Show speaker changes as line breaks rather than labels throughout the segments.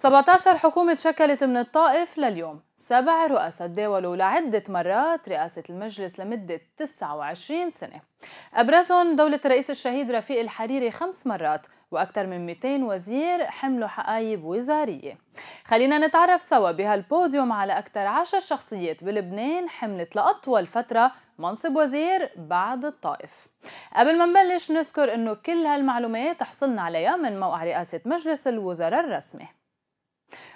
17 حكومة شكلت من الطائف لليوم سبع رؤساء تداولوا لعدة مرات رئاسة المجلس لمدة 29 سنة أبرزهم دولة الرئيس الشهيد رفيق الحريري خمس مرات وأكثر من 200 وزير حملوا حقايب وزارية خلينا نتعرف سوا بهالبوديوم على أكثر 10 شخصيات بلبنان حملت لأطول فترة منصب وزير بعد الطائف قبل ما نبلش نذكر أنه كل هالمعلومات حصلنا عليها من موقع رئاسة مجلس الوزراء الرسمي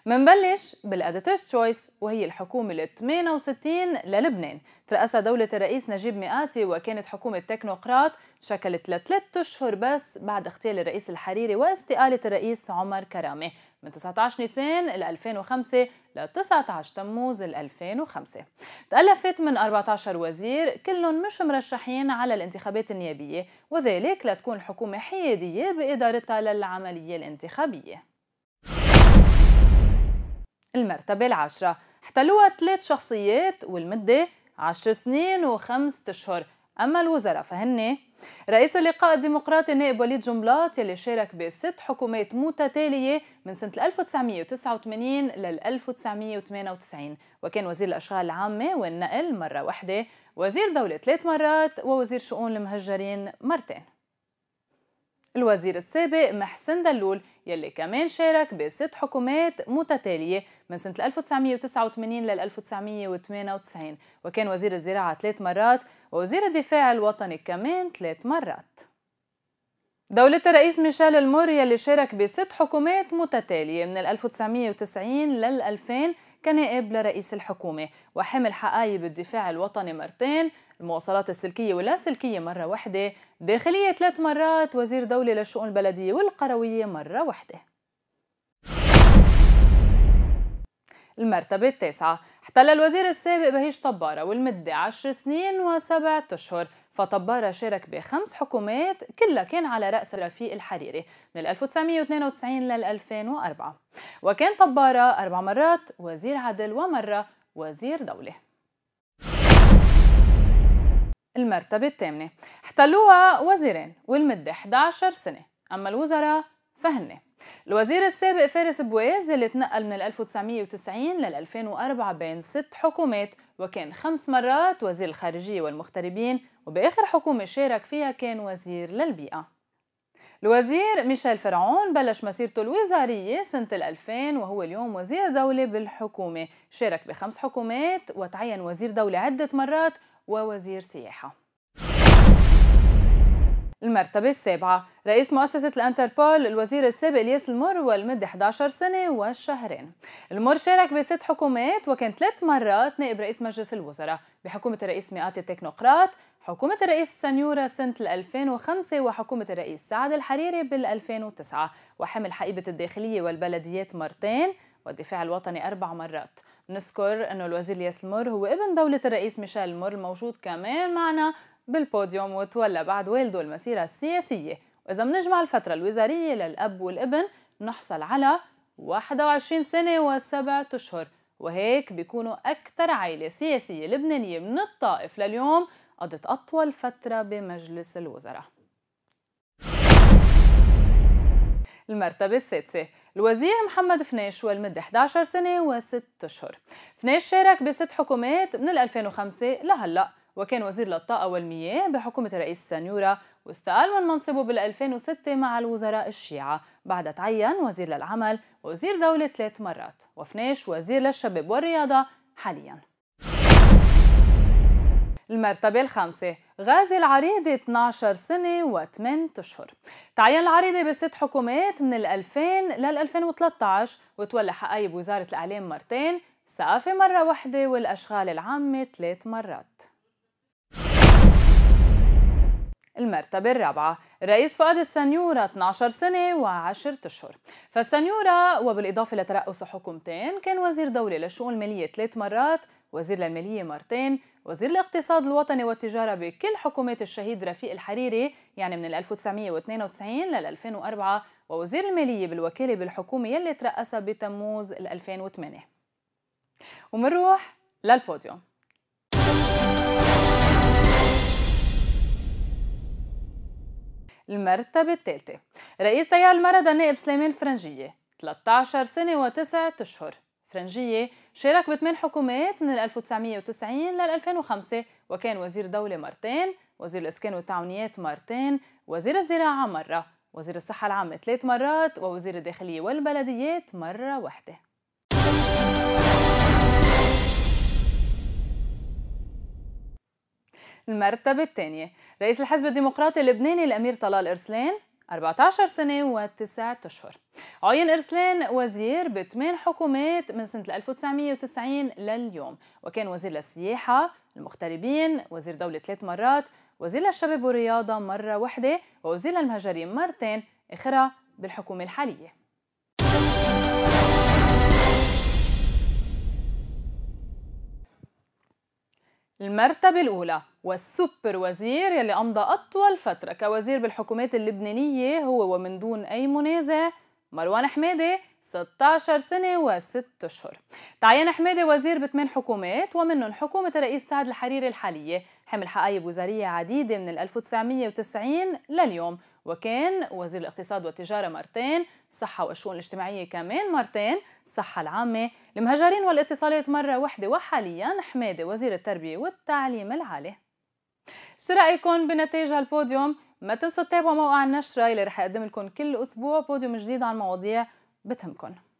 منبلش بالاديتورز تشويس وهي الحكومة ال 68 للبنان ترأسها دولة الرئيس نجيب مئاتي وكانت حكومة تكنوقراط شكلت لثلاث أشهر بس بعد اغتيال الرئيس الحريري واستقالة الرئيس عمر كرامة من 19 نيسان 2005 ل 19 تموز 2005 تألفت من 14 وزير كلهم مش مرشحين على الانتخابات النيابية وذلك لتكون الحكومة حيادية بإدارتها للعملية الانتخابية المرتبة العاشرة احتلوها ثلاث شخصيات والمدة عشر سنين وخمسة أشهر أما الوزراء فهن رئيس اللقاء الديمقراطي النائب وليد جنبلاط يلي شارك بست حكومات متتالية من سنة 1989 لل 1998 وكان وزير الأشغال العامة والنقل مرة واحدة وزير دولة ثلاث مرات ووزير شؤون المهجرين مرتين الوزير السابق محسن دلول يلي كمان شارك بست حكومات متتالية من سنة 1989 لل 1998 وكان وزير الزراعة ثلاث مرات ووزير الدفاع الوطني كمان ثلاث مرات دولة الرئيس ميشيل المور يلي شارك بست حكومات متتالية من 1990 لل 2000 كنائب لرئيس الحكومة وحمل حقايب الدفاع الوطني مرتين المواصلات السلكية واللاسلكية مرة واحدة داخلية ثلاث مرات وزير دولة للشؤون البلدية والقروية مرة واحدة المرتبة التاسعة احتل الوزير السابق بهيج طبارة والمدة عشر سنين وسبعة أشهر فطبارة شارك بخمس حكومات كلها كان على رأس رفيق الحريري من 1992 لل 2004 وكان طبارة أربع مرات وزير عدل ومرة وزير دولة المرتبة الثامنة احتلوها وزيرين والمدة 11 سنة أما الوزراء فهن الوزير السابق فارس بويز اللي تنقل من 1990 لل 2004 بين ست حكومات وكان خمس مرات وزير الخارجية والمغتربين وبآخر حكومة شارك فيها كان وزير للبيئة الوزير ميشيل فرعون بلش مسيرته الوزارية سنة 2000 وهو اليوم وزير دولة بالحكومة شارك بخمس حكومات وتعين وزير دولة عدة مرات ووزير سياحة المرتبة السابعة رئيس مؤسسة الانتربول الوزير السابق الياس المر والمد 11 سنة والشهرين المر شارك بست حكومات وكان ثلاث مرات نائب رئيس مجلس الوزراء بحكومة الرئيس مئات التكنوقراط حكومة الرئيس سنيورا سنة 2005 وحكومة الرئيس سعد الحريري بال 2009 وحمل حقيبة الداخلية والبلديات مرتين والدفاع الوطني أربع مرات نذكر انه الوزير الياس المر هو ابن دولة الرئيس ميشيل المر الموجود كمان معنا بالبوديوم وتولى بعد والده المسيرة السياسية وإذا بنجمع الفترة الوزارية للأب والابن بنحصل على 21 سنة وسبعة أشهر وهيك بيكونوا أكثر عائلة سياسية لبنانية من الطائف لليوم قضت أطول فترة بمجلس الوزراء المرتبة السادسة الوزير محمد فناش والمدة 11 سنة و6 أشهر فناش شارك بست حكومات من 2005 لهلأ وكان وزير للطاقة والمياه بحكومة الرئيس سانيورا واستقال من منصبه بال 2006 مع الوزراء الشيعة بعدها تعين وزير للعمل ووزير دولة ثلاث مرات وفناش وزير للشباب والرياضة حالياً المرتبة الخامسة غازي العريضي 12 سنة و8 أشهر تعين العريضي بست حكومات من 2000 لل 2013 وتولى حقائب وزارة الإعلام مرتين الثقافة مرة واحدة والأشغال العامة ثلاث مرات المرتبة الرابعة رئيس فؤاد السنيورة 12 سنة و10 أشهر فالسنيورة وبالإضافة لترأس حكومتين كان وزير دولة للشؤون المالية ثلاث مرات وزير المالية مرتين وزير الاقتصاد الوطني والتجارة بكل حكومات الشهيد رفيق الحريري يعني من 1992 لل 2004 ووزير المالية بالوكالة بالحكومة يلي ترأسها بتموز 2008 ومنروح للبوديوم المرتبة الثالثة رئيس تيار المرضى النائب سليمان فرنجية 13 سنة و و9 أشهر الإسفرنجية شارك بثمان حكومات من 1990 لل 2005 وكان وزير دولة مرتين وزير الإسكان والتعاونيات مرتين وزير الزراعة مرة وزير الصحة العامة ثلاث مرات ووزير الداخلية والبلديات مرة واحدة المرتبة الثانية رئيس الحزب الديمقراطي اللبناني الأمير طلال إرسلان 14 سنة و9 أشهر عين إرسلان وزير بثمان حكومات من سنة 1990 لليوم وكان وزير للسياحة المغتربين وزير دولة ثلاث مرات وزير للشباب والرياضة مرة واحدة ووزير للمهجرين مرتين آخرها بالحكومة الحالية المرتبة الأولى والسوبر وزير يلي أمضى أطول فترة كوزير بالحكومات اللبنانية هو ومن دون أي منازع مروان حمادي 16 سنة و6 أشهر تعين حمادي وزير بثمان حكومات ومنهم حكومة الرئيس سعد الحريري الحالية حمل حقائب وزارية عديدة من 1990 لليوم وكان وزير الاقتصاد والتجارة مرتين الصحة والشؤون الاجتماعية كمان مرتين الصحة العامة المهجرين والاتصالات مرة واحدة وحاليا حمادة وزير التربية والتعليم العالي شو رأيكم بنتائج هالبوديوم؟ ما تنسوا تتابعوا موقع النشرة اللي رح يقدم لكم كل أسبوع بوديوم جديد عن مواضيع بتهمكم